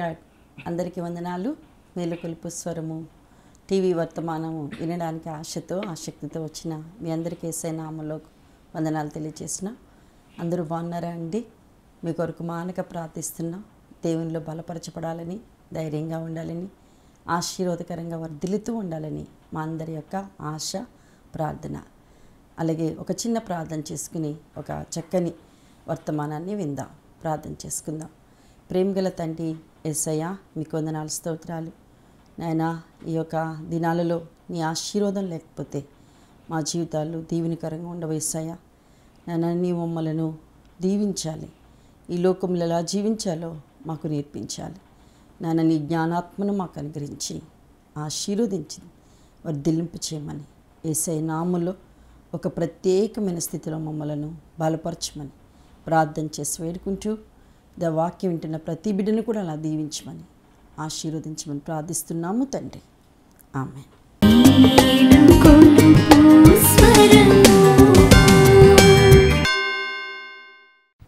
rod అందరికీ వందనాలు మేలుకొలుపు స్వరము టీవీ వర్తమానము వినడానికి ఆశతో ఆసక్తితో వచ్చిన మీ అందరికీ ఏసై నామలో వందనాలు తెలియజేసిన అందరూ బాగున్నారా అండి మీ కొరకు మానక ప్రార్థిస్తున్నాం దేవునిలో బలపరచబడాలని ధైర్యంగా ఉండాలని ఆశీర్వాదకరంగా వర్ధిల్లుతూ ఉండాలని మా అందరి యొక్క ఆశ ప్రార్థన అలాగే ఒక చిన్న ప్రార్థన చేసుకుని ఒక చక్కని వర్తమానాన్ని విందాం ప్రార్థన చేసుకుందాం ప్రేమగల తండ్రి ఎస్సయ్యా మీకు వందనాలు స్తోత్రాలు నాయన ఈ యొక్క దినాలలో నీ ఆశీర్వాదం లేకపోతే మా జీవితాలు దీవెనికరంగా ఉండవు ఎస్సయ్యా నాయన నీ మమ్మలను దీవించాలి ఈ లోకంలో ఎలా జీవించాలో మాకు నేర్పించాలి నాయన నీ జ్ఞానాత్మను మాకు అనుగ్రహించి ఆశీర్వదించి వర్ధిల్లింపు చేయమని ఏసై నాములో ఒక ప్రత్యేకమైన స్థితిలో మమ్మలను బలపరచమని ప్రార్థన చేసి వేడుకుంటూ ద వాక్యం వింటున్న ప్రతి బిడ్డను కూడా అలా దీవించమని ఆశీర్వదించమని ప్రార్థిస్తున్నాము తండ్రి ఆమె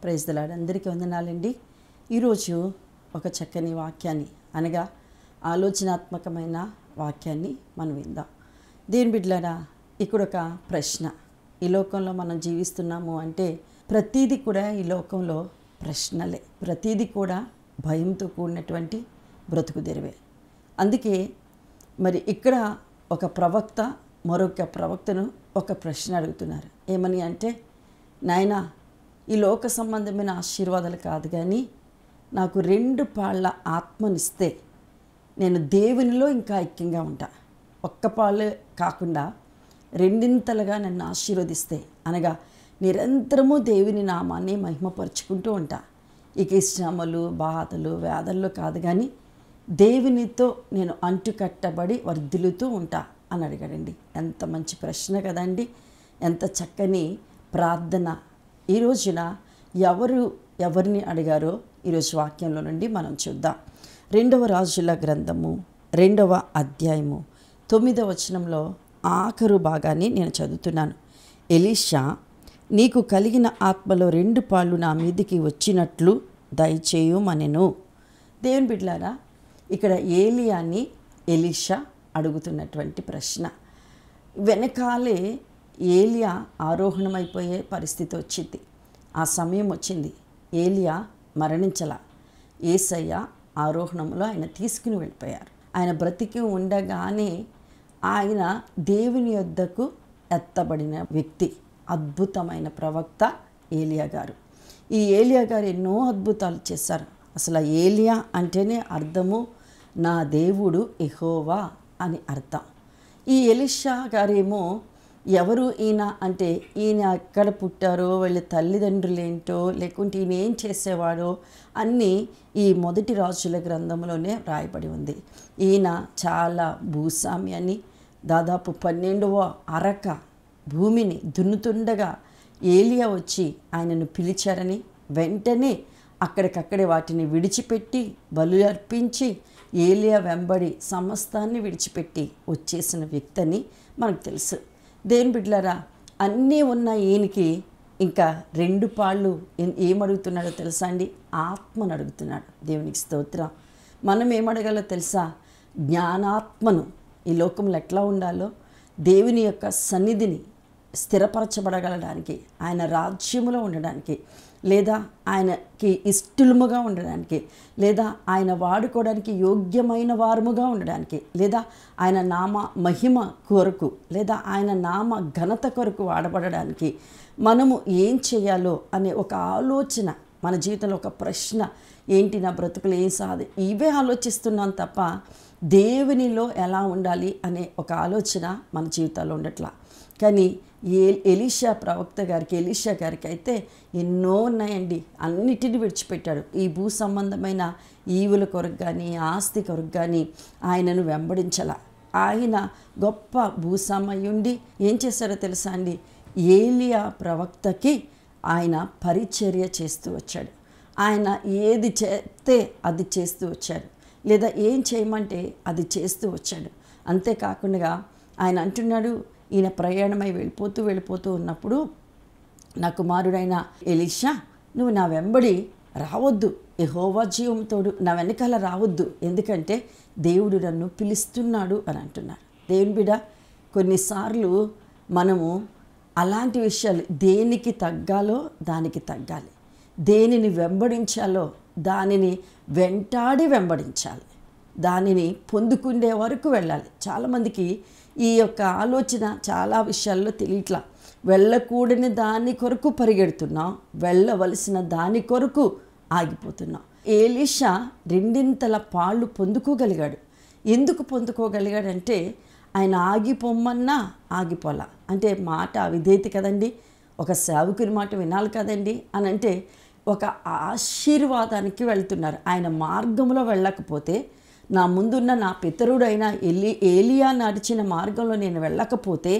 ప్రైజ్ దలాడు అందరికీ వందనాలండి ఈరోజు ఒక చక్కని వాక్యాన్ని అనగా ఆలోచనాత్మకమైన వాక్యాన్ని మనం విందాం దేని బిడ్డలారా ఇక్కడ ఒక ప్రశ్న ఈ లోకంలో మనం జీవిస్తున్నాము అంటే ప్రతీది కూడా ఈ లోకంలో ప్రశ్నలే ప్రతిదీ కూడా భయంతో కూడినటువంటి తెరివే అందుకే మరి ఇక్కడ ఒక ప్రవక్త మరొక ప్రవక్తను ఒక ప్రశ్న అడుగుతున్నారు ఏమని అంటే నాయన ఈ లోక సంబంధమైన ఆశీర్వాదాలు కాదు కానీ నాకు రెండు పాళ్ళ ఆత్మనిస్తే నేను దేవునిలో ఇంకా ఐక్యంగా ఉంటా ఒక్క పాలు కాకుండా రెండింతలుగా నన్ను ఆశీర్వదిస్తే అనగా నిరంతరము దేవుని నామాన్ని మహిమపరుచుకుంటూ ఉంటా ఇక శ్రమలు బాధలు వ్యాధుల్లో కాదు కానీ దేవునితో నేను అంటుకట్టబడి వర్ధిల్లుతూ ఉంటా అని అడిగాడండి ఎంత మంచి ప్రశ్న కదండి ఎంత చక్కని ప్రార్థన ఈ రోజున ఎవరు ఎవరిని అడిగారో ఈరోజు వాక్యంలో నుండి మనం చూద్దాం రెండవ రాజుల గ్రంథము రెండవ అధ్యాయము తొమ్మిదవ వచనంలో ఆఖరు భాగాన్ని నేను చదువుతున్నాను ఎలీషా నీకు కలిగిన ఆత్మలో రెండు పాళ్ళు నా మీదికి వచ్చినట్లు దయచేయుమనెను దేవుని బిడ్లారా ఇక్కడ ఏలియాని ఎలీషా అడుగుతున్నటువంటి ప్రశ్న వెనకాలే ఏలియా ఆరోహణమైపోయే పరిస్థితి వచ్చింది ఆ సమయం వచ్చింది ఏలియా మరణించల ఏసయ్య ఆరోహణంలో ఆయన తీసుకుని వెళ్ళిపోయారు ఆయన బ్రతికి ఉండగానే ఆయన దేవుని యొద్దకు ఎత్తబడిన వ్యక్తి అద్భుతమైన ప్రవక్త ఏలియా గారు ఈ ఏలియా గారు ఎన్నో అద్భుతాలు చేశారు అసలు ఏలియా అంటేనే అర్థము నా దేవుడు ఎహోవా అని అర్థం ఈ ఎలిషా గారేమో ఎవరు ఈయన అంటే ఈయన ఎక్కడ పుట్టారో వాళ్ళ తల్లిదండ్రులు ఏంటో లేకుంటే ఈయన ఏం చేసేవాడో అన్నీ ఈ మొదటి రాజుల గ్రంథంలోనే రాయబడి ఉంది ఈయన చాలా భూస్వామి అని దాదాపు పన్నెండవ అరక భూమిని దున్నుతుండగా ఏలియా వచ్చి ఆయనను పిలిచారని వెంటనే అక్కడికక్కడే వాటిని విడిచిపెట్టి బలు అర్పించి ఏలియా వెంబడి సమస్తాన్ని విడిచిపెట్టి వచ్చేసిన వ్యక్తి అని మనకు తెలుసు దేని బిడ్లరా అన్నీ ఉన్న ఈయనకి ఇంకా రెండు పాళ్ళు ఏమడుగుతున్నాడో తెలుసా అండి ఆత్మను అడుగుతున్నాడు దేవునికి స్తోత్రం మనం ఏమడగాలో తెలుసా జ్ఞానాత్మను ఈ లోకంలో ఎట్లా ఉండాలో దేవుని యొక్క సన్నిధిని స్థిరపరచబడగలడానికి ఆయన రాజ్యములో ఉండడానికి లేదా ఆయనకి ఇష్టలుముగా ఉండడానికి లేదా ఆయన వాడుకోవడానికి యోగ్యమైన వారముగా ఉండడానికి లేదా ఆయన నామ మహిమ కొరకు లేదా ఆయన నామ ఘనత కొరకు వాడబడడానికి మనము ఏం చేయాలో అనే ఒక ఆలోచన మన జీవితంలో ఒక ప్రశ్న ఏంటి నా బ్రతుకులు ఏం సాధి ఇవే ఆలోచిస్తున్నాం తప్ప దేవునిలో ఎలా ఉండాలి అనే ఒక ఆలోచన మన జీవితాల్లో ఉండట్లా కానీ ఏ ఎలీషా ప్రవక్త గారికి ఎలీషా గారికి అయితే ఎన్నో ఉన్నాయండి అన్నిటిని విడిచిపెట్టాడు ఈ భూ సంబంధమైన ఈవుల కొరకు కానీ ఆస్తి కొరకు కానీ ఆయనను వెంబడించలా ఆయన గొప్ప భూసామయ్యుండి ఏం చేశారో తెలుసా అండి ఏలియా ప్రవక్తకి ఆయన పరిచర్య చేస్తూ వచ్చాడు ఆయన ఏది చేస్తే అది చేస్తూ వచ్చాడు లేదా ఏం చేయమంటే అది చేస్తూ వచ్చాడు అంతేకాకుండా ఆయన అంటున్నాడు ఈయన ప్రయాణమై వెళ్ళిపోతూ వెళ్ళిపోతూ ఉన్నప్పుడు నా కుమారుడైన ఎలీషా నువ్వు నా వెంబడి రావద్దు ఎహోవా జీవంతోడు నా వెనకాల రావద్దు ఎందుకంటే దేవుడు నన్ను పిలుస్తున్నాడు అని అంటున్నారు దేవుని బిడ కొన్నిసార్లు మనము అలాంటి విషయాలు దేనికి తగ్గాలో దానికి తగ్గాలి దేనిని వెంబడించాలో దానిని వెంటాడి వెంబడించాలి దానిని పొందుకుండే వరకు వెళ్ళాలి చాలామందికి ఈ యొక్క ఆలోచన చాలా విషయాల్లో తెలియట్లా వెళ్ళకూడని దాని కొరకు పరిగెడుతున్నాం వెళ్ళవలసిన దాని కొరకు ఆగిపోతున్నాం ఏలిషా రెండింతల పాళ్ళు పొందుకోగలిగాడు ఎందుకు పొందుకోగలిగాడంటే ఆయన ఆగిపోమ్మన్నా ఆగిపోలా అంటే మాట అవిధేతి కదండి ఒక సేవకుని మాట వినాలి కదండి అని అంటే ఒక ఆశీర్వాదానికి వెళ్తున్నారు ఆయన మార్గంలో వెళ్ళకపోతే నా ముందున్న నా పితరుడైన ఎలి ఏలియా నడిచిన మార్గంలో నేను వెళ్ళకపోతే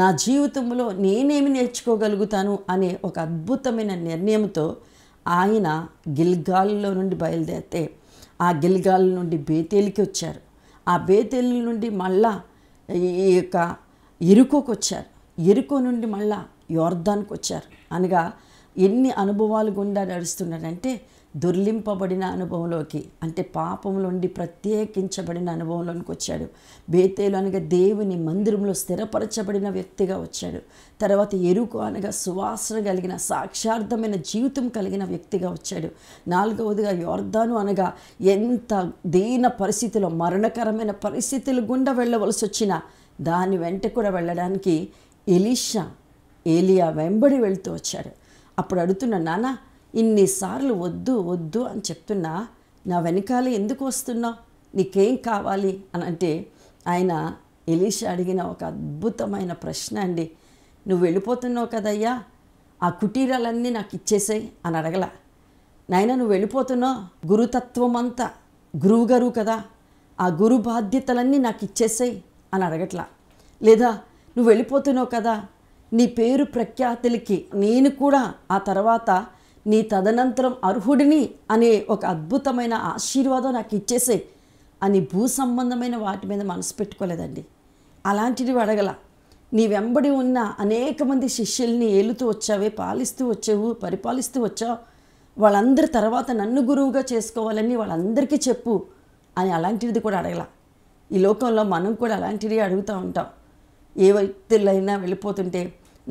నా జీవితంలో నేనేమి నేర్చుకోగలుగుతాను అనే ఒక అద్భుతమైన నిర్ణయంతో ఆయన గిల్గాల్లో నుండి బయలుదేరితే ఆ గిల్గాల్ నుండి బేతేలికి వచ్చారు ఆ బేతేలి నుండి మళ్ళా ఈ యొక్క ఎరుకోకు వచ్చారు ఎరుకో నుండి మళ్ళా యోర్ధానికి వచ్చారు అనగా ఎన్ని అనుభవాలు గుండా నడుస్తున్నాడంటే దుర్లింపబడిన అనుభవంలోకి అంటే పాపం నుండి ప్రత్యేకించబడిన అనుభవంలోనికి వచ్చాడు బేతేలు అనగా దేవుని మందిరంలో స్థిరపరచబడిన వ్యక్తిగా వచ్చాడు తర్వాత ఎరుకు అనగా సువాసన కలిగిన సాక్షార్థమైన జీవితం కలిగిన వ్యక్తిగా వచ్చాడు నాలుగవదిగా యోర్ధాను అనగా ఎంత దీన పరిస్థితిలో మరణకరమైన పరిస్థితులు గుండా వెళ్ళవలసి వచ్చినా దాని వెంట కూడా వెళ్ళడానికి ఎలీషా ఏలియా వెంబడి వెళుతూ వచ్చాడు అప్పుడు అడుగుతున్న నానా ఇన్నిసార్లు వద్దు వద్దు అని చెప్తున్నా నా వెనకాల ఎందుకు వస్తున్నావు నీకేం కావాలి అని అంటే ఆయన ఎలీష అడిగిన ఒక అద్భుతమైన ప్రశ్న అండి నువ్వు వెళ్ళిపోతున్నావు కదయ్యా ఆ కుటీరాలన్నీ నాకు ఇచ్చేసాయి అని అడగల నాయన నువ్వు వెళ్ళిపోతున్నావు గురుతత్వం అంతా గురువుగారు కదా ఆ గురు బాధ్యతలన్నీ నాకు ఇచ్చేసాయి అని అడగట్లా లేదా నువ్వు వెళ్ళిపోతున్నావు కదా నీ పేరు ప్రఖ్యాతులకి నేను కూడా ఆ తర్వాత నీ తదనంతరం అర్హుడిని అనే ఒక అద్భుతమైన ఆశీర్వాదం నాకు ఇచ్చేసే అని భూ సంబంధమైన వాటి మీద మనసు పెట్టుకోలేదండి అలాంటిది అడగల నీ వెంబడి ఉన్న అనేక మంది శిష్యుల్ని ఏలుతూ వచ్చావే పాలిస్తూ వచ్చావు పరిపాలిస్తూ వచ్చావు వాళ్ళందరి తర్వాత నన్ను గురువుగా చేసుకోవాలని వాళ్ళందరికీ చెప్పు అని అలాంటిది కూడా అడగల ఈ లోకంలో మనం కూడా అలాంటివి అడుగుతూ ఉంటాం ఏ వ్యక్తులైనా వెళ్ళిపోతుంటే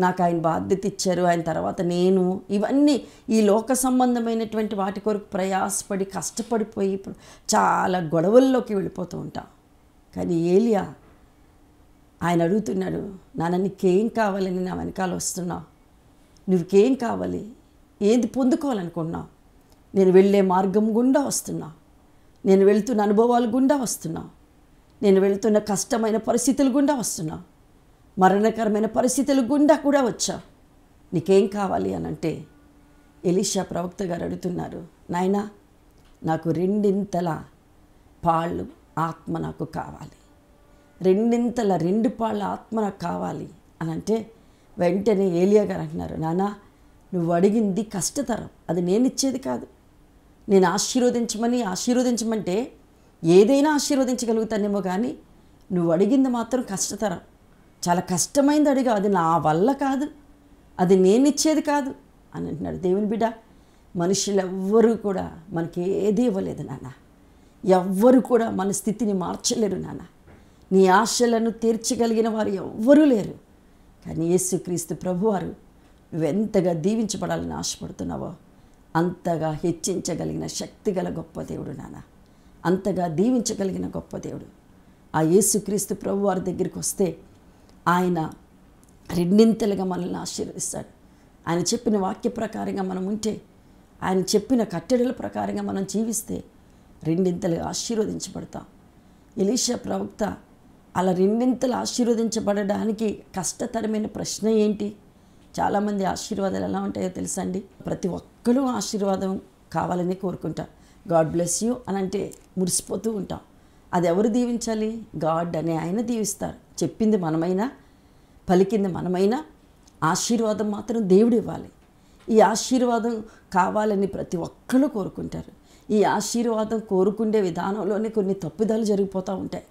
నాకు ఆయన బాధ్యత ఇచ్చారు ఆయన తర్వాత నేను ఇవన్నీ ఈ లోక సంబంధమైనటువంటి వాటి కొరకు ప్రయాసపడి కష్టపడిపోయి చాలా గొడవల్లోకి వెళ్ళిపోతూ ఉంటాం కానీ ఏలియా ఆయన అడుగుతున్నాడు నా నీకేం కావాలని నా వెనకాల వస్తున్నావు నువ్వుకేం కావాలి ఏది పొందుకోవాలనుకున్నావు నేను వెళ్ళే మార్గం గుండా వస్తున్నా నేను వెళ్తున్న అనుభవాలు గుండా వస్తున్నా నేను వెళ్తున్న కష్టమైన పరిస్థితులు గుండా వస్తున్నా మరణకరమైన పరిస్థితులు గుండా కూడా వచ్చా నీకేం కావాలి అని అంటే ఎలీషా ప్రవక్త గారు అడుగుతున్నారు నాయన నాకు రెండింతల పాళ్ళు ఆత్మ నాకు కావాలి రెండింతల రెండు పాళ్ళ ఆత్మ నాకు కావాలి అని అంటే వెంటనే ఏలియా గారు అంటున్నారు నానా నువ్వు అడిగింది కష్టతరం అది నేను ఇచ్చేది కాదు నేను ఆశీర్వదించమని ఆశీర్వదించమంటే ఏదైనా ఆశీర్వదించగలుగుతానేమో కానీ నువ్వు అడిగింది మాత్రం కష్టతరం చాలా కష్టమైంది అడిగా అది నా వల్ల కాదు అది నేను ఇచ్చేది కాదు అని అంటున్నాడు దేవుని బిడ్డ మనుషులు ఎవ్వరూ కూడా మనకి ఏది ఇవ్వలేదు నాన్న ఎవ్వరు కూడా మన స్థితిని మార్చలేరు నాన్న నీ ఆశలను తీర్చగలిగిన వారు ఎవ్వరూ లేరు కానీ యేసుక్రీస్తు ప్రభువారు నువ్వెంతగా దీవించబడాలని ఆశపడుతున్నావో అంతగా హెచ్చించగలిగిన శక్తి గల గొప్ప దేవుడు నాన్న అంతగా దీవించగలిగిన గొప్ప దేవుడు ఆ యేసుక్రీస్తు ప్రభువారి దగ్గరికి వస్తే ఆయన రెండింతలుగా మనల్ని ఆశీర్వదిస్తాడు ఆయన చెప్పిన వాక్య ప్రకారంగా మనం ఉంటే ఆయన చెప్పిన కట్టడల ప్రకారంగా మనం జీవిస్తే రెండింతలుగా ఆశీర్వదించబడతాం ఎలీషా ప్రవక్త అలా రెండింతలు ఆశీర్వదించబడడానికి కష్టతరమైన ప్రశ్న ఏంటి చాలామంది ఆశీర్వాదాలు ఎలా ఉంటాయో తెలుసండి ప్రతి ఒక్కరూ ఆశీర్వాదం కావాలని కోరుకుంటారు గాడ్ బ్లెస్ యూ అని అంటే మురిసిపోతూ ఉంటాం అది ఎవరు దీవించాలి గాడ్ అని ఆయన దీవిస్తారు చెప్పింది మనమైనా పలికింది మనమైనా ఆశీర్వాదం మాత్రం దేవుడు ఇవ్వాలి ఈ ఆశీర్వాదం కావాలని ప్రతి ఒక్కరు కోరుకుంటారు ఈ ఆశీర్వాదం కోరుకునే విధానంలోనే కొన్ని తప్పిదాలు జరిగిపోతూ ఉంటాయి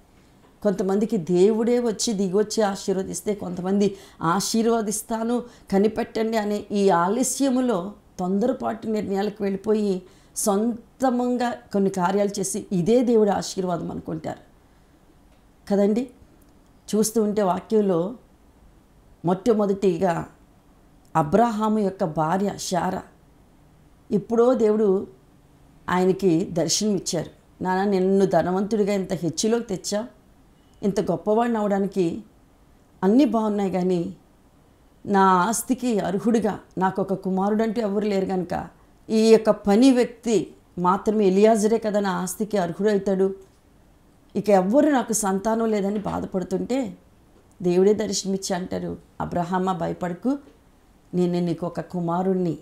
కొంతమందికి దేవుడే వచ్చి దిగొచ్చి ఆశీర్వదిస్తే కొంతమంది ఆశీర్వదిస్తాను కనిపెట్టండి అనే ఈ ఆలస్యములో తొందరపాటు నిర్ణయాలకు వెళ్ళిపోయి సొంతంగా కొన్ని కార్యాలు చేసి ఇదే దేవుడి ఆశీర్వాదం అనుకుంటారు కదండి చూస్తూ ఉంటే వాక్యంలో మొట్టమొదటిగా అబ్రహాము యొక్క భార్య శార ఇప్పుడో దేవుడు ఆయనకి దర్శనం ఇచ్చారు నాన్న నిన్ను ధనవంతుడిగా ఇంత హెచ్చులోకి తెచ్చా ఇంత గొప్పవాడిని అవడానికి అన్నీ బాగున్నాయి కానీ నా ఆస్తికి అర్హుడిగా నాకు ఒక కుమారుడంటూ ఎవరు లేరు కనుక ఈ యొక్క పని వ్యక్తి మాత్రమే ఎలియాజరే కదా నా ఆస్తికి అర్హుడవుతాడు ఇక ఎవ్వరు నాకు సంతానం లేదని బాధపడుతుంటే దేవుడే దర్శనమిచ్చి అంటారు అబ్రహమ్మ భయపడకు నేను నీకు ఒక కుమారుణ్ణి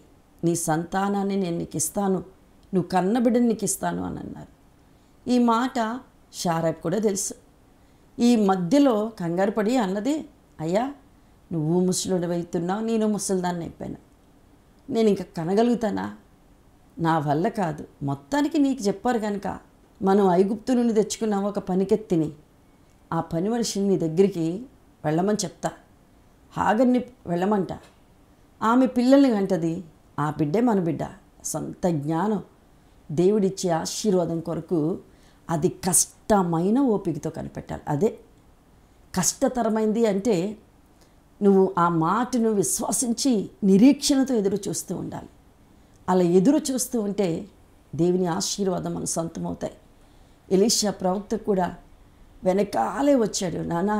నీ సంతానాన్ని నేను నీకు ఇస్తాను నువ్వు కన్నబిడ్డని నీకు ఇస్తాను అని అన్నారు ఈ మాట షారాబ్ కూడా తెలుసు ఈ మధ్యలో కంగారు పడి అన్నది అయ్యా నువ్వు ముసలుడు అవుతున్నావు నేను ముసలిదాన్ని అయిపోయాను నేను ఇంకా కనగలుగుతానా నా వల్ల కాదు మొత్తానికి నీకు చెప్పారు కనుక మనం ఐగుప్తు నుండి తెచ్చుకున్న ఒక పనికెత్తిని ఆ పని మనిషిని నీ దగ్గరికి వెళ్ళమని చెప్తా హాగర్ని వెళ్ళమంట ఆమె పిల్లల్ని అంటది ఆ బిడ్డే మన బిడ్డ సొంత జ్ఞానం దేవుడిచ్చే ఆశీర్వాదం కొరకు అది కష్టమైన ఓపికతో కనిపెట్టాలి అదే కష్టతరమైంది అంటే నువ్వు ఆ మాటను విశ్వసించి నిరీక్షణతో ఎదురు చూస్తూ ఉండాలి అలా ఎదురు చూస్తూ ఉంటే దేవుని ఆశీర్వాదం మన సొంతమవుతాయి ఎలీషా ప్రవక్త కూడా వెనకాలే వచ్చాడు నానా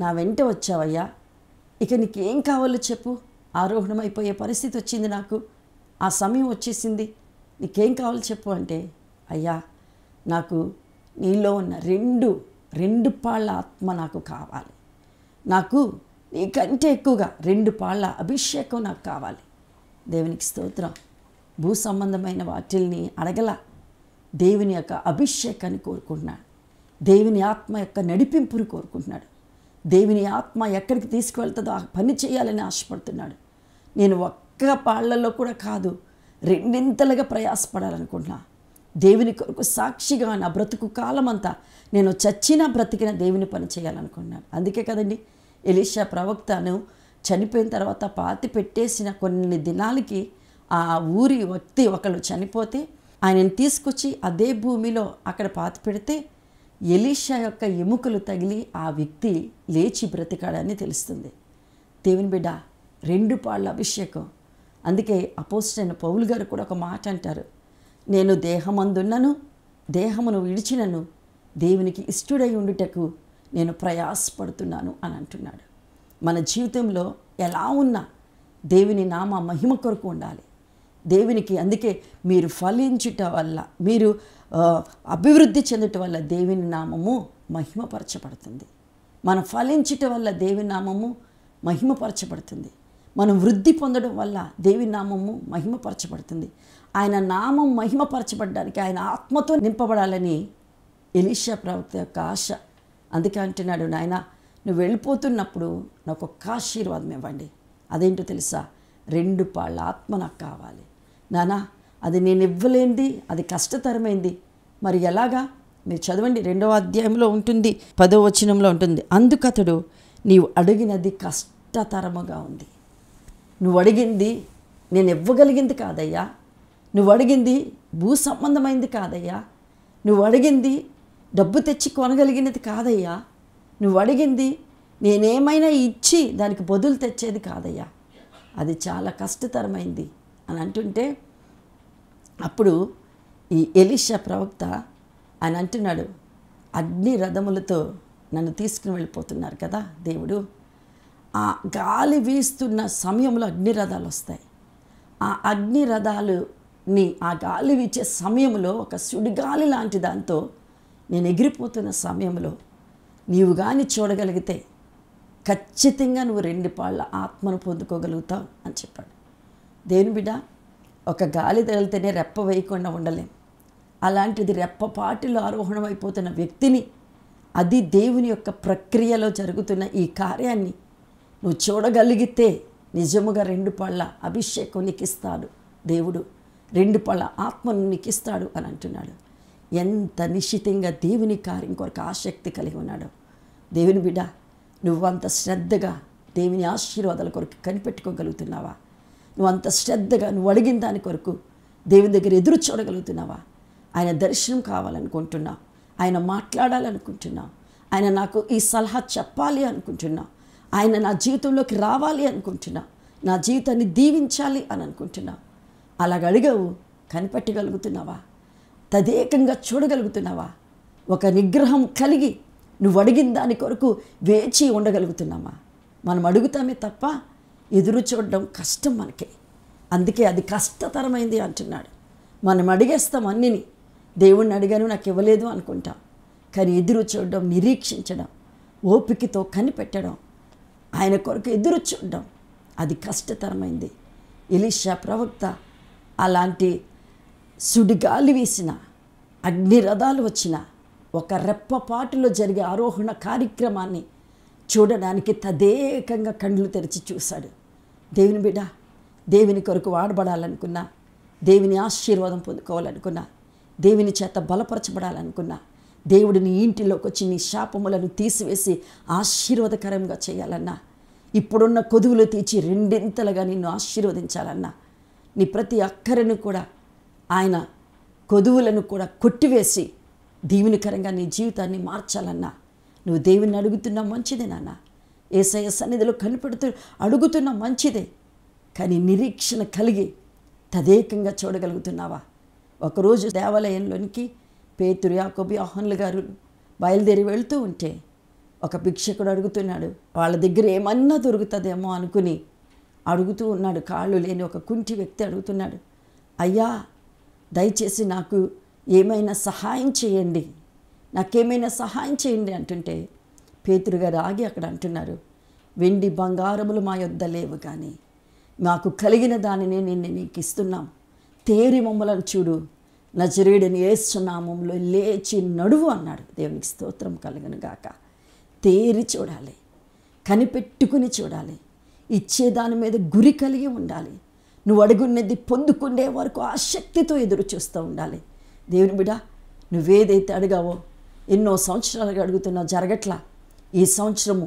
నా వెంట వచ్చావయ్యా ఇక నీకేం కావాలో చెప్పు ఆరోహణమైపోయే పరిస్థితి వచ్చింది నాకు ఆ సమయం వచ్చేసింది నీకేం కావాలో చెప్పు అంటే అయ్యా నాకు నీలో ఉన్న రెండు రెండు పాళ్ళ ఆత్మ నాకు కావాలి నాకు నీకంటే ఎక్కువగా రెండు పాళ్ళ అభిషేకం నాకు కావాలి దేవునికి స్తోత్రం భూ సంబంధమైన వాటిల్ని అడగల దేవుని యొక్క అభిషేకాన్ని కోరుకుంటున్నాడు దేవుని ఆత్మ యొక్క నడిపింపుని కోరుకుంటున్నాడు దేవుని ఆత్మ ఎక్కడికి తీసుకువెళ్తుందో ఆ పని చేయాలని ఆశపడుతున్నాడు నేను ఒక్క పాళ్లలో కూడా కాదు రెండింతలుగా ప్రయాసపడాలనుకుంటున్నా దేవుని కొరకు సాక్షిగా నా బ్రతుకు కాలం అంతా నేను చచ్చినా బ్రతికిన దేవుని పని చేయాలనుకున్నాను అందుకే కదండి ఎలీషా ప్రవక్తను చనిపోయిన తర్వాత పాతి పెట్టేసిన కొన్ని దినాలకి ఆ ఊరి వ్యక్తి ఒకళ్ళు చనిపోతే ఆయనను తీసుకొచ్చి అదే భూమిలో అక్కడ పాత పెడితే ఎలీషా యొక్క ఎముకలు తగిలి ఆ వ్యక్తి లేచి బ్రతికాడని తెలుస్తుంది దేవుని బిడ్డ రెండు పాళ్ళ అభిషేకం అందుకే అపోస్టైన పౌలు గారు కూడా ఒక మాట అంటారు నేను దేహమందున్నను దేహమును విడిచినను దేవునికి ఇష్టడై ఉండుటకు నేను ప్రయాసపడుతున్నాను అని అంటున్నాడు మన జీవితంలో ఎలా ఉన్నా దేవుని నామ మహిమ కొరకు ఉండాలి దేవునికి అందుకే మీరు ఫలించుట వల్ల మీరు అభివృద్ధి చెందుట వల్ల దేవుని నామము మహిమపరచబడుతుంది మనం ఫలించుట వల్ల దేవుని నామము మహిమపరచబడుతుంది మనం వృద్ధి పొందడం వల్ల దేవి నామము మహిమపరచబడుతుంది ఆయన నామం మహిమపరచబడడానికి ఆయన ఆత్మతో నింపబడాలని ఎలీషా ప్రవక్త యొక్క ఆశ అందుకే అంటున్నాడు నాయన నువ్వు వెళ్ళిపోతున్నప్పుడు నాకు ఒక్క ఆశీర్వాదం ఇవ్వండి అదేంటో తెలుసా రెండు పాళ్ళ ఆత్మ నాకు కావాలి నానా అది నేను ఇవ్వలేనిది అది కష్టతరమైంది మరి ఎలాగా మీరు చదవండి రెండవ అధ్యాయంలో ఉంటుంది పదో వచనంలో ఉంటుంది అందుకతడు నీవు అడిగినది కష్టతరముగా ఉంది నువ్వు అడిగింది నేను ఇవ్వగలిగింది కాదయ్యా నువ్వు అడిగింది భూ సంబంధమైంది కాదయ్యా నువ్వు అడిగింది డబ్బు తెచ్చి కొనగలిగినది కాదయ్యా నువ్వు అడిగింది నేనేమైనా ఇచ్చి దానికి బదులు తెచ్చేది కాదయ్యా అది చాలా కష్టతరమైంది అని అంటుంటే అప్పుడు ఈ ఎలిషా ప్రవక్త ఆయన అంటున్నాడు అగ్ని రథములతో నన్ను తీసుకుని వెళ్ళిపోతున్నారు కదా దేవుడు ఆ గాలి వీస్తున్న సమయంలో అగ్ని రథాలు వస్తాయి ఆ అగ్ని రథాలుని ఆ గాలి వీచే సమయంలో ఒక సుడిగాలి లాంటి దాంతో నేను ఎగిరిపోతున్న సమయంలో నీవు కానీ చూడగలిగితే ఖచ్చితంగా నువ్వు రెండు పాళ్ళ ఆత్మను పొందుకోగలుగుతావు అని చెప్పాడు దేని బిడ ఒక గాలి తగిలితేనే రెప్ప వేయకుండా ఉండలేం అలాంటిది రెప్పపాటిలో ఆరోహణం అయిపోతున్న వ్యక్తిని అది దేవుని యొక్క ప్రక్రియలో జరుగుతున్న ఈ కార్యాన్ని నువ్వు చూడగలిగితే నిజముగా రెండు పళ్ళ అభిషేకం నికిస్తాడు దేవుడు రెండు పళ్ళ ఆత్మను నికిస్తాడు అని అంటున్నాడు ఎంత నిశ్చితంగా దేవుని కార్యం కొరకు ఆసక్తి కలిగి ఉన్నాడు దేవుని బిడ నువ్వంత శ్రద్ధగా దేవుని ఆశీర్వాదాల కొరకు కనిపెట్టుకోగలుగుతున్నావా నువ్వు అంత శ్రద్ధగా నువ్వు అడిగిన దాని కొరకు దేవుని దగ్గర ఎదురు చూడగలుగుతున్నావా ఆయన దర్శనం కావాలనుకుంటున్నావు ఆయన మాట్లాడాలనుకుంటున్నావు ఆయన నాకు ఈ సలహా చెప్పాలి అనుకుంటున్నావు ఆయన నా జీవితంలోకి రావాలి అనుకుంటున్నావు నా జీవితాన్ని దీవించాలి అని అనుకుంటున్నావు అలాగ అడిగవు కనిపెట్టగలుగుతున్నావా తదేకంగా చూడగలుగుతున్నావా ఒక నిగ్రహం కలిగి నువ్వు అడిగిన దాని కొరకు వేచి ఉండగలుగుతున్నామా మనం అడుగుతామే తప్ప ఎదురు చూడడం కష్టం మనకి అందుకే అది కష్టతరమైంది అంటున్నాడు మనం అడిగేస్తాం అన్నిని దేవుణ్ణి అడిగాను నాకు ఇవ్వలేదు అనుకుంటాం కానీ ఎదురు చూడడం నిరీక్షించడం ఓపికతో కనిపెట్టడం ఆయన కొరకు ఎదురు చూడడం అది కష్టతరమైంది ఎలిషా ప్రవక్త అలాంటి సుడిగాలి వేసిన అగ్ని రథాలు వచ్చిన ఒక రెప్పపాటులో జరిగే ఆరోహణ కార్యక్రమాన్ని చూడడానికి తదేకంగా కండ్లు తెరిచి చూశాడు దేవుని బిడ్డ దేవుని కొరకు వాడబడాలనుకున్నా దేవుని ఆశీర్వాదం పొందుకోవాలనుకున్నా దేవుని చేత బలపరచబడాలనుకున్నా దేవుడిని నీ ఇంటిలోకి వచ్చి నీ శాపములను తీసివేసి ఆశీర్వాదకరంగా చేయాలన్నా ఇప్పుడున్న కొదువులు తీర్చి రెండింతలుగా నిన్ను ఆశీర్వదించాలన్నా నీ ప్రతి అక్కరను కూడా ఆయన కొదువులను కూడా కొట్టివేసి దీవునికరంగా నీ జీవితాన్ని మార్చాలన్నా నువ్వు దేవుని అడుగుతున్నా మంచిదే నాన్న ఏసయ సన్నిధిలో కనిపెడుతూ అడుగుతున్న మంచిదే కానీ నిరీక్షణ కలిగి తదేకంగా చూడగలుగుతున్నావా ఒకరోజు దేవాలయంలోనికి పేతురు యాకోబి ఆహన్లు గారు బయలుదేరి వెళ్తూ ఉంటే ఒక భిక్షకుడు అడుగుతున్నాడు వాళ్ళ దగ్గర ఏమన్నా దొరుకుతుందేమో అనుకుని అడుగుతూ ఉన్నాడు కాళ్ళు లేని ఒక కుంటి వ్యక్తి అడుగుతున్నాడు అయ్యా దయచేసి నాకు ఏమైనా సహాయం చేయండి నాకేమైనా సహాయం చేయండి అంటుంటే పేతురుగారు ఆగి అక్కడ అంటున్నారు వెండి బంగారములు మా యొద్ద లేవు కానీ మాకు కలిగిన దానిని నిన్ను నీకు ఇస్తున్నాం తేరి మమ్మలను చూడు నజరేడని ఏసునామంలో లేచి నడువు అన్నాడు దేవునికి స్తోత్రం కలిగను గాక తేరి చూడాలి కనిపెట్టుకుని చూడాలి ఇచ్చే దాని మీద గురి కలిగి ఉండాలి నువ్వు అడుగున్నది పొందుకునే వరకు ఆసక్తితో ఎదురు చూస్తూ ఉండాలి దేవుని బిడా నువ్వేదైతే అడిగావో ఎన్నో సంవత్సరాలుగా అడుగుతున్నా జరగట్లా ఈ సంవత్సరము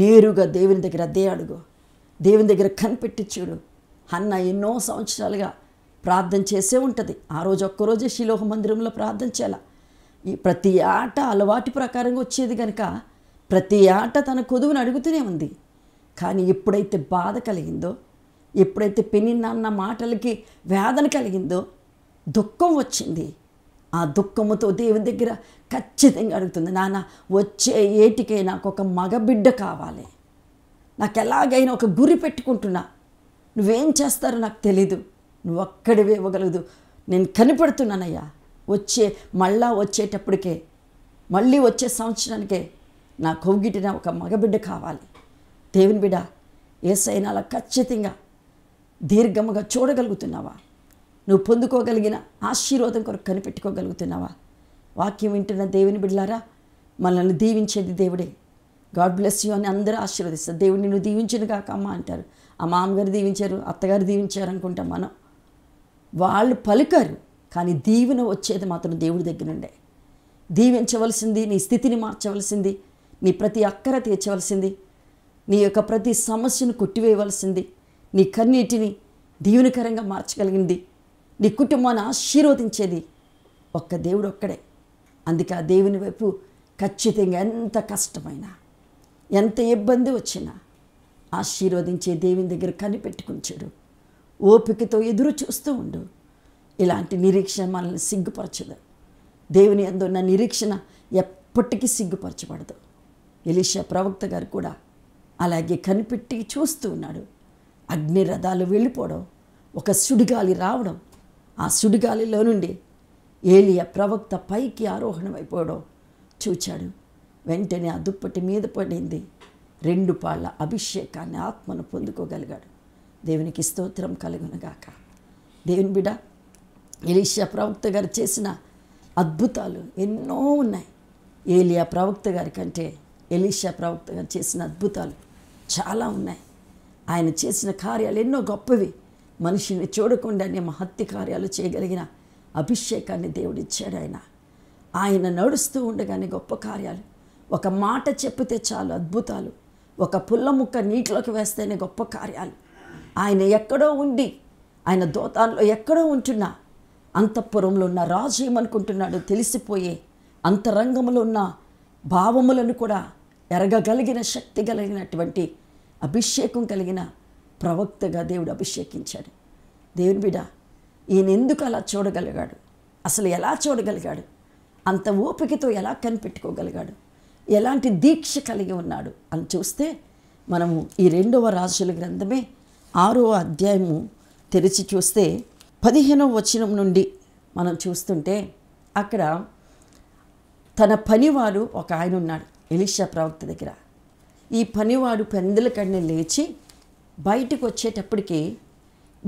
నేరుగా దేవుని దగ్గర అదే అడుగు దేవుని దగ్గర కనిపెట్టి చూడు అన్న ఎన్నో సంవత్సరాలుగా ప్రార్థన చేసే ఉంటుంది ఆ రోజు ఒక్కరోజే శిలోహ మందిరంలో ప్రార్థన చేయాల ఈ ప్రతి ఆట అలవాటు ప్రకారంగా వచ్చేది కనుక ప్రతి ఆట తన కొదువుని అడుగుతూనే ఉంది కానీ ఎప్పుడైతే బాధ కలిగిందో ఎప్పుడైతే నాన్న మాటలకి వేదన కలిగిందో దుఃఖం వచ్చింది ఆ దుఃఖముతో దేవుని దగ్గర ఖచ్చితంగా అడుగుతుంది నాన్న వచ్చే ఏటికే నాకు ఒక మగబిడ్డ కావాలి నాకు ఎలాగైనా ఒక గురి పెట్టుకుంటున్నా నువ్వేం చేస్తారో నాకు తెలీదు నువ్వు ఒక్కడివే ఇవ్వగలదు నేను కనిపెడుతున్నానయ్యా వచ్చే మళ్ళా వచ్చేటప్పటికే మళ్ళీ వచ్చే సంవత్సరానికే నా కొవ్గిటిన ఒక మగబిడ్డ కావాలి దేవుని బిడ్డ ఏసైనా అలా ఖచ్చితంగా దీర్ఘముగా చూడగలుగుతున్నావా నువ్వు పొందుకోగలిగిన ఆశీర్వాదం కొరకు కనిపెట్టుకోగలుగుతున్నావా వాక్యం వింటున్న దేవుని బిడ్లారా మనల్ని దీవించేది దేవుడే గాడ్ బ్లెస్ యూ అని అందరూ ఆశీర్వదిస్తారు దేవుడు నిన్ను దీవించను కాక అమ్మ అంటారు ఆ మామగారు దీవించారు అత్తగారు దీవించారు అనుకుంటాం మనం వాళ్ళు పలికారు కానీ దీవెన వచ్చేది మాత్రం దేవుడి దగ్గర నుండే దీవించవలసింది నీ స్థితిని మార్చవలసింది నీ ప్రతి అక్కర తీర్చవలసింది నీ యొక్క ప్రతి సమస్యను కొట్టివేయవలసింది నీ కన్నీటిని దీవెనకరంగా మార్చగలిగింది నీ కుటుంబాన్ని ఆశీర్వదించేది ఒక్క దేవుడు ఒక్కడే అందుకే ఆ దేవుని వైపు ఖచ్చితంగా ఎంత కష్టమైనా ఎంత ఇబ్బంది వచ్చినా ఆశీర్వదించే దేవుని దగ్గర కనిపెట్టుకుంటాడు ఓపికతో ఎదురు చూస్తూ ఉండు ఇలాంటి నిరీక్షణ మనల్ని సిగ్గుపరచదు దేవుని అందున్న నిరీక్షణ ఎప్పటికీ సిగ్గుపరచబడదు ఎలీషా ప్రవక్త గారు కూడా అలాగే కనిపెట్టి చూస్తూ ఉన్నాడు అగ్ని రథాలు వెళ్ళిపోవడం ఒక సుడిగాలి రావడం ఆ సుడిగాలిలో నుండి ఏలియ ప్రవక్త పైకి ఆరోహణమైపోవడం చూచాడు వెంటనే ఆ దుప్పటి మీద పడింది రెండు పాళ్ళ అభిషేకాన్ని ఆత్మను పొందుకోగలిగాడు దేవునికి స్తోత్రం కలుగునగాక దేవుని బిడ ఎలీషా ప్రవక్త గారు చేసిన అద్భుతాలు ఎన్నో ఉన్నాయి ఏలియా ప్రవక్త గారి కంటే ఎలీషియా ప్రవక్త గారు చేసిన అద్భుతాలు చాలా ఉన్నాయి ఆయన చేసిన కార్యాలు ఎన్నో గొప్పవి మనిషిని చూడకుండానే మహత్య కార్యాలు చేయగలిగిన అభిషేకాన్ని దేవుడిచ్చాడు ఆయన ఆయన నడుస్తూ ఉండగానే గొప్ప కార్యాలు ఒక మాట చెప్పితే చాలు అద్భుతాలు ఒక పుల్ల ముక్క నీటిలోకి వేస్తేనే గొప్ప కార్యాలు ఆయన ఎక్కడో ఉండి ఆయన దోతాల్లో ఎక్కడో ఉంటున్నా అంతఃపురంలో ఉన్న రాజు ఏమనుకుంటున్నాడో తెలిసిపోయే అంతరంగంలో ఉన్న భావములను కూడా ఎరగగలిగిన శక్తి కలిగినటువంటి అభిషేకం కలిగిన ప్రవక్తగా దేవుడు అభిషేకించాడు దేవుని బిడా ఈయన ఎందుకు అలా చూడగలిగాడు అసలు ఎలా చూడగలిగాడు అంత ఓపికతో ఎలా కనిపెట్టుకోగలిగాడు ఎలాంటి దీక్ష కలిగి ఉన్నాడు అని చూస్తే మనము ఈ రెండవ రాజుల గ్రంథమే ఆరో అధ్యాయము తెరిచి చూస్తే పదిహేనవ వచనం నుండి మనం చూస్తుంటే అక్కడ తన పనివాడు ఒక ఆయన ఉన్నాడు ఎలిషా ప్రవక్త దగ్గర ఈ పనివాడు పెందల కన్నా లేచి బయటకు వచ్చేటప్పటికీ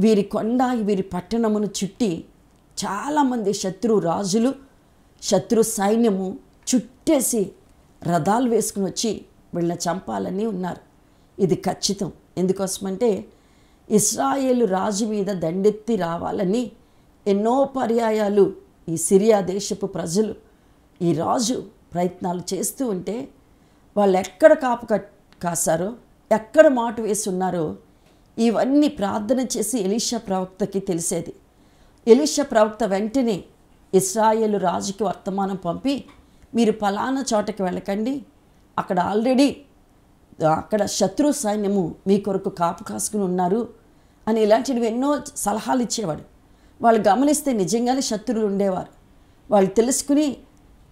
వీరి కొండ వీరి పట్టణమును చుట్టి చాలామంది శత్రు రాజులు శత్రు సైన్యము చుట్టేసి రథాలు వేసుకుని వచ్చి వీళ్ళని చంపాలని ఉన్నారు ఇది ఖచ్చితం ఎందుకోసమంటే ఇస్రాయేలు రాజు మీద దండెత్తి రావాలని ఎన్నో పర్యాయాలు ఈ సిరియా దేశపు ప్రజలు ఈ రాజు ప్రయత్నాలు చేస్తూ ఉంటే వాళ్ళు ఎక్కడ కాపు కాశారో ఎక్కడ మాటు వేసి ఉన్నారో ఇవన్నీ ప్రార్థన చేసి ఎలీషా ప్రవక్తకి తెలిసేది ఎలీషా ప్రవక్త వెంటనే ఇస్రాయేల్ రాజుకి వర్తమానం పంపి మీరు ఫలానా చోటకి వెళ్ళకండి అక్కడ ఆల్రెడీ అక్కడ శత్రు సైన్యము మీ కొరకు కాపు కాసుకుని ఉన్నారు అని ఇలాంటివి ఎన్నో సలహాలు ఇచ్చేవాడు వాళ్ళు గమనిస్తే నిజంగానే శత్రువులు ఉండేవారు వాళ్ళు తెలుసుకుని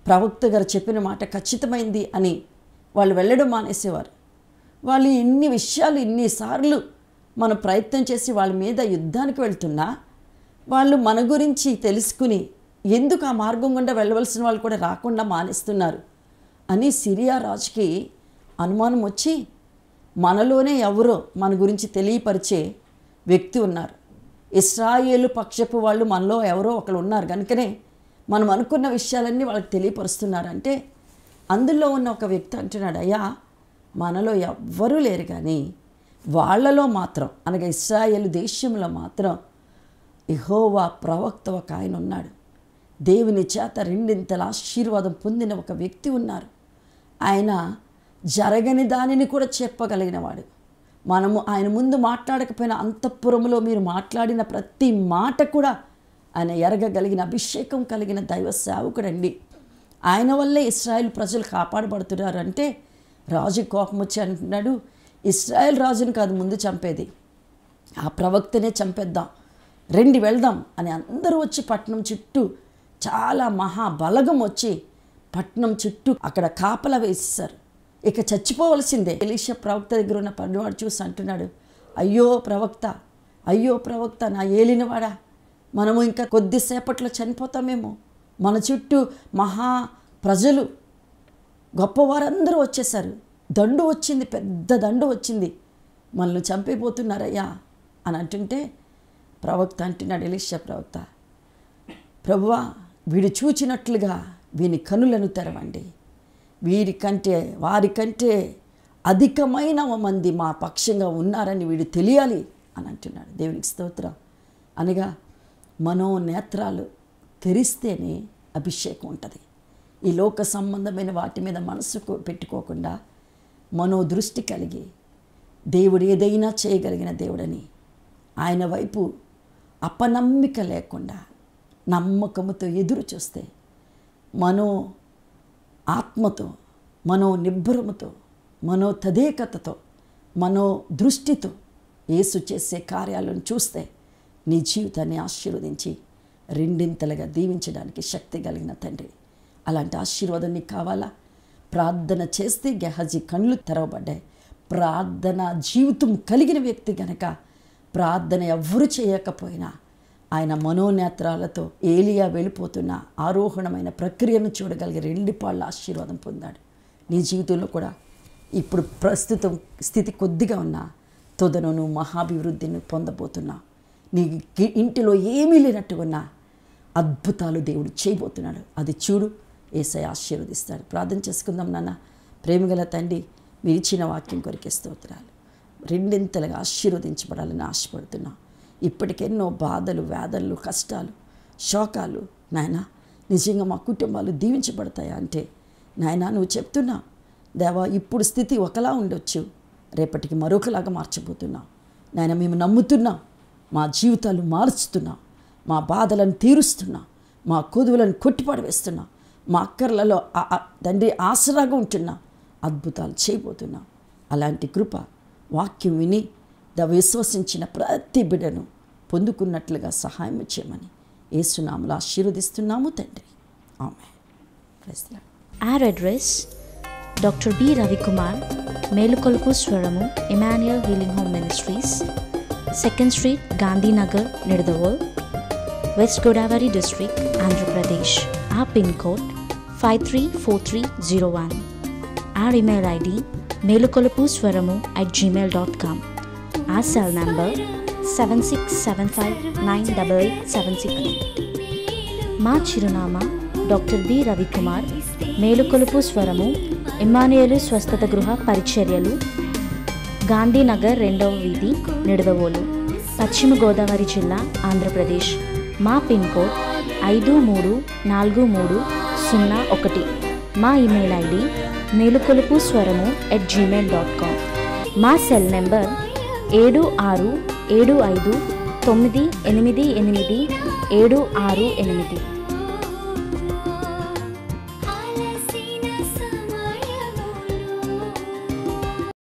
ప్రవక్త గారు చెప్పిన మాట ఖచ్చితమైంది అని వాళ్ళు వెళ్ళడం మానేసేవారు వాళ్ళు ఇన్ని విషయాలు ఇన్నిసార్లు మనం ప్రయత్నం చేసి వాళ్ళ మీద యుద్ధానికి వెళ్తున్నా వాళ్ళు మన గురించి తెలుసుకుని ఎందుకు ఆ మార్గం గుండా వెళ్ళవలసిన వాళ్ళు కూడా రాకుండా మానేస్తున్నారు అని సిరియా రాజుకి అనుమానం వచ్చి మనలోనే ఎవరో మన గురించి తెలియపరిచే వ్యక్తి ఉన్నారు ఇస్రాయేలు పక్షపు వాళ్ళు మనలో ఎవరో ఒకరు ఉన్నారు కనుకనే మనం అనుకున్న విషయాలన్నీ వాళ్ళకి తెలియపరుస్తున్నారంటే అందులో ఉన్న ఒక వ్యక్తి అంటున్నాడు అయ్యా మనలో ఎవ్వరూ లేరు కానీ వాళ్ళలో మాత్రం అనగా ఇస్రాయేల్ దేశంలో మాత్రం ఇహోవా ప్రవక్త ఒక ఆయన ఉన్నాడు దేవుని చేత రెండింతల ఆశీర్వాదం పొందిన ఒక వ్యక్తి ఉన్నారు ఆయన జరగని దానిని కూడా చెప్పగలిగినవాడు మనము ఆయన ముందు మాట్లాడకపోయిన అంతఃపురంలో మీరు మాట్లాడిన ప్రతి మాట కూడా ఆయన ఎరగగలిగిన అభిషేకం కలిగిన దైవ సేవకుడండి ఆయన వల్లే ఇస్రాయేల్ ప్రజలు కాపాడబడుతున్నారు అంటే రాజు కోపం వచ్చి అంటున్నాడు ఇస్రాయల్ రాజుని కాదు ముందు చంపేది ఆ ప్రవక్తనే చంపేద్దాం రెండు వెళ్దాం అని అందరూ వచ్చి పట్నం చుట్టూ చాలా మహాబలగం వచ్చి పట్నం చుట్టూ అక్కడ కాపల వేసేసారు ఇక చచ్చిపోవలసిందే ఎలీష ప్రవక్త దగ్గర ఉన్న పనివాడు చూసి అంటున్నాడు అయ్యో ప్రవక్త అయ్యో ప్రవక్త నా ఏలినవాడా మనము ఇంకా కొద్దిసేపట్లో చనిపోతామేమో మన చుట్టూ మహా ప్రజలు గొప్పవారందరూ వచ్చేసారు దండు వచ్చింది పెద్ద దండు వచ్చింది మనల్ని చంపిపోతున్నారయ్యా అని అంటుంటే ప్రవక్త అంటున్నాడు ఎలిష ప్రవక్త ప్రభువా వీడు చూచినట్లుగా వీని కనులను తెరవండి వీరికంటే వారికంటే అధికమైన మంది మా పక్షంగా ఉన్నారని వీడు తెలియాలి అని అంటున్నాడు దేవునికి స్తోత్రం అనగా మనోనేత్రాలు తెరిస్తేనే అభిషేకం ఉంటుంది ఈ లోక సంబంధమైన వాటి మీద మనసు పెట్టుకోకుండా మనోదృష్టి కలిగి దేవుడు ఏదైనా చేయగలిగిన దేవుడని ఆయన వైపు అపనమ్మిక లేకుండా నమ్మకముతో ఎదురు చూస్తే మనో ఆత్మతో మనో నిబ్బరముతో మనో తదేకతతో మనో దృష్టితో యేసు చేసే కార్యాలను చూస్తే నీ జీవితాన్ని ఆశీర్వదించి రెండింతలుగా దీవించడానికి శక్తి కలిగిన తండ్రి అలాంటి ఆశీర్వాదం నీకు కావాలా ప్రార్థన చేస్తే గెహజీ కళ్ళు తెరవబడ్డాయి ప్రార్థన జీవితం కలిగిన వ్యక్తి గనక ప్రార్థన ఎవ్వరు చేయకపోయినా ఆయన మనోనేత్రాలతో ఏలియా వెళ్ళిపోతున్న ఆరోహణమైన ప్రక్రియను చూడగలిగే రెండు పాళ్ళ ఆశీర్వాదం పొందాడు నీ జీవితంలో కూడా ఇప్పుడు ప్రస్తుతం స్థితి కొద్దిగా ఉన్న తొదను మహాభివృద్ధిని పొందబోతున్నా నీ ఇంటిలో ఏమీ లేనట్టుగా ఉన్నా అద్భుతాలు దేవుడు చేయబోతున్నాడు అది చూడు ఏసై ఆశీర్వదిస్తాడు ప్రార్థన చేసుకుందాం నాన్న ప్రేమగల తండ్రి మీరు ఇచ్చిన వాక్యం కొరికే స్తోత్రాలు రెండింతలుగా ఆశీర్వదించబడాలని ఆశపడుతున్నా ఇప్పటికెన్నో బాధలు వేదనలు కష్టాలు శోకాలు నాయన నిజంగా మా కుటుంబాలు దీవించబడతాయా అంటే నాయన నువ్వు చెప్తున్నా దేవా ఇప్పుడు స్థితి ఒకలా ఉండొచ్చు రేపటికి మరొకలాగా మార్చబోతున్నా నాయన మేము నమ్ముతున్నా మా జీవితాలు మార్చుతున్నా మా బాధలను తీరుస్తున్నా మా కొదువులను కొట్టిపడవేస్తున్నా మా అక్కర్లలో తండ్రి ఆసరాగా ఉంటున్నా అద్భుతాలు చేయబోతున్నా అలాంటి కృప వాక్యం విని ద విశ్వసించిన ప్రతి బిడను పొందుకున్నట్లుగా సహాయం చేయమని ఏసునాములు ఆశీర్వదిస్తున్నాము తండ్రి ఆమె our address doctor B Ravikumar మేలుకొల్పు స్వరము Emmanuel healing home ministries second street Gandhinagar Nidadavol west Godavari district Andhra Pradesh uh pin code five three three four zero one our email ID మేలుకొలుపు స్వరము at Gmail dot com uh cell number seven six seven five nine double eight seven six మా చిరునామా doctor B Ravikumar మేలుకొలుపు స్వరము ఇమానియలు స్వస్థత గృహ పరిచర్యలు గాంధీనగర్ రెండవ వీధి నిడదవోలు పశ్చిమ గోదావరి జిల్లా ఆంధ్రప్రదేశ్ మా పిన్కోడ్ ఐదు మూడు నాలుగు మూడు సున్నా ఒకటి మా ఇమెయిల్ ఐడి మేలుకొలుపు స్వరము ఎట్ జీమెయిల్ డాట్ కామ్ మా సెల్ నెంబర్ ఏడు ఆరు ఏడు ఐదు తొమ్మిది ఎనిమిది ఎనిమిది ఏడు ఆరు ఎనిమిది